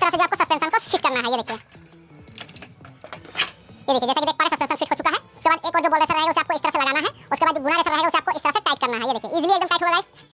तरह से जो आपको सस्पेंशन को फिट करना है ये देखिए ये देखिए जैसे कि देख पा रहे सस्पेंशन फिट हो चुका है उसके बाद एक और जो बॉल रेसर रहेगा उसे आपको इस तरह से लगाना है उसके बाद जो बुना रेसर रहेगा उसे आपको इस तरह से टाइट करना है ये देखिए इजीली एकदम टाइट होगा गाइस